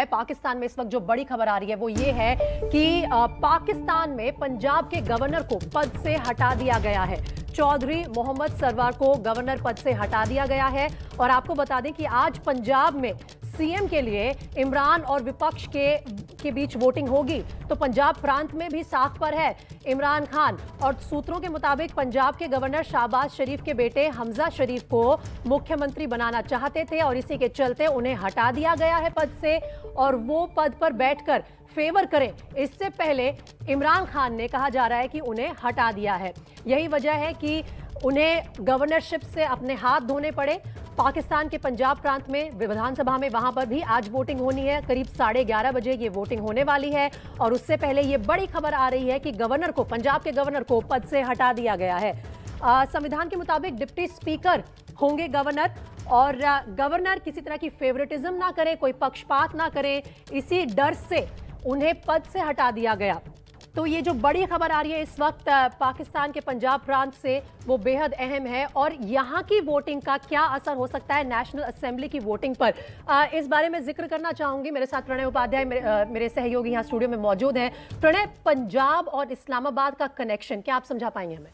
है पाकिस्तान में इस वक्त जो बड़ी खबर आ रही है वो ये है कि पाकिस्तान में पंजाब के गवर्नर को पद से हटा दिया गया है चौधरी मोहम्मद सरवार को गवर्नर पद से हटा दिया गया है और आपको बता दें कि आज पंजाब में सीएम के लिए इमरान और विपक्ष के के बीच वोटिंग होगी तो पंजाब प्रांत में भी साख पर है इमरान खान और सूत्रों के मुताबिक पंजाब के गवर्नर शाहबाज शरीफ के बेटे हमजा शरीफ को मुख्यमंत्री बनाना चाहते थे और इसी के चलते उन्हें हटा दिया गया है पद से और वो पद पर बैठकर फेवर करें इससे पहले इमरान खान ने कहा जा रहा है कि उन्हें हटा दिया है यही वजह है कि उन्हें गवर्नरशिप से अपने हाथ धोने पड़े पाकिस्तान के पंजाब प्रांत में विधानसभा में वहां पर भी आज वोटिंग होनी है करीब साढ़े ग्यारह बजे ये वोटिंग होने वाली है और उससे पहले ये बड़ी खबर आ रही है कि गवर्नर को पंजाब के गवर्नर को पद से हटा दिया गया है संविधान के मुताबिक डिप्टी स्पीकर होंगे गवर्नर और गवर्नर किसी तरह की फेवरेटिज्म ना करें कोई पक्षपात ना करें इसी डर से उन्हें पद से हटा दिया गया तो ये जो बड़ी खबर आ रही है इस वक्त पाकिस्तान के पंजाब प्रांत से वो बेहद अहम है और यहाँ की वोटिंग का क्या असर हो सकता है नेशनल असेंबली की वोटिंग पर आ, इस बारे में जिक्र करना चाहूंगी मेरे साथ प्रणय उपाध्याय मेरे, मेरे सहयोगी यहाँ स्टूडियो में मौजूद हैं प्रणय पंजाब और इस्लामाबाद का कनेक्शन क्या आप समझा पाएंगे हमें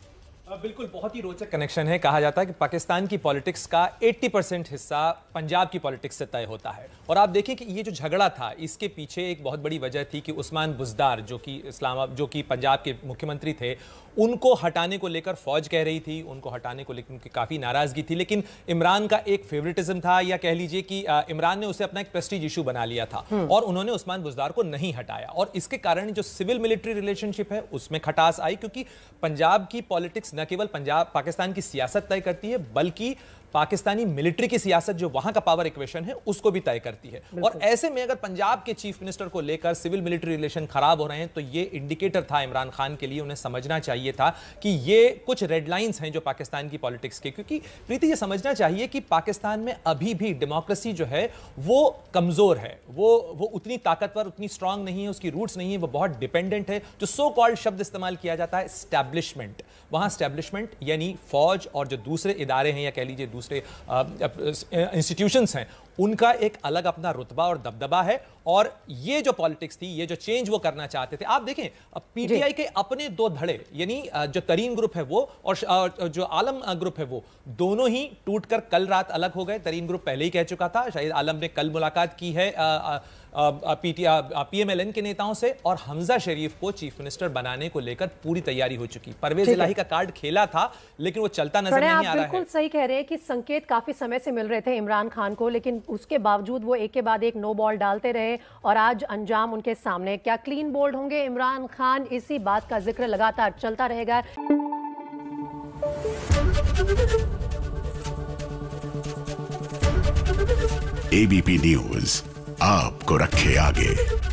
बिल्कुल बहुत ही रोचक कनेक्शन है कहा जाता है कि पाकिस्तान की पॉलिटिक्स का 80 परसेंट हिस्सा पंजाब की पॉलिटिक्स से तय होता है और आप देखें कि ये जो झगड़ा था इसके पीछे एक बहुत बड़ी वजह थी कि उस्मान बुजदार जो कि इस्लाम जो कि पंजाब के मुख्यमंत्री थे उनको हटाने को लेकर फौज कह रही थी उनको हटाने को लेकर उनकी काफ़ी नाराज़गी थी लेकिन इमरान का एक फेवरेटिज्म था या कह लीजिए कि इमरान ने उसे अपना एक प्रेस्टीज इशू बना लिया था हम्म। और उन्होंने उस्मान बुजदार को नहीं हटाया और इसके कारण जो सिविल मिलिट्री रिलेशनशिप है उसमें खटास आई क्योंकि पंजाब की पॉलिटिक्स न केवल पंजाब पाकिस्तान की सियासत तय करती है बल्कि पाकिस्तानी मिलिट्री की सियासत जो वहां का पावर इक्वेशन है उसको भी तय करती है और ऐसे में अगर पंजाब के चीफ मिनिस्टर को लेकर सिविल मिलिट्री रिलेशन खराब हो रहे हैं तो ये इंडिकेटर था इमरान खान के लिए उन्हें समझना चाहिए था कि ये कुछ रेड लाइंस हैं जो पाकिस्तान की पॉलिटिक्स के क्योंकि प्रीति ये समझना चाहिए कि पाकिस्तान में अभी भी डेमोक्रेसी जो है वो कमज़ोर है वो वो उतनी ताकतवर उतनी स्ट्रांग नहीं है उसकी रूट्स नहीं है वो बहुत डिपेंडेंट है जो सो कॉल्ड शब्द इस्तेमाल किया जाता है स्टैब्लिशमेंट वहाँ इस्टेब्लिशमेंट यानी फौज और जो दूसरे इदारे हैं या कह लीजिए दूसरे इंस्टीट्यूशंस हैं उनका एक अलग अपना रुतबा और दबदबा है और ये जो पॉलिटिक्स थी ये जो चेंज वो करना चाहते थे आप देखें पीटीआई के अपने दो धड़े यानी जो तरीन ग्रुप है वो और जो आलम ग्रुप है वो दोनों ही टूटकर कल रात अलग हो गए तरीन ग्रुप पहले ही कह चुका था शायद आलम ने कल मुलाकात की है पीएमएलएन के नेताओं से और हमजा शरीफ को चीफ मिनिस्टर बनाने को लेकर पूरी तैयारी हो चुकी परवेज इलाही का कार्ड खेला था लेकिन वो चलता नजर नहीं आ रहा है बिल्कुल सही कह रहे हैं कि संकेत काफी समय से मिल रहे थे इमरान खान को लेकिन उसके बावजूद वो एक के बाद एक नो बॉल डालते रहे और आज अंजाम उनके सामने क्या क्लीन बोल्ड होंगे इमरान खान इसी बात का जिक्र लगातार चलता रहेगा एबीपी न्यूज आपको रखे आगे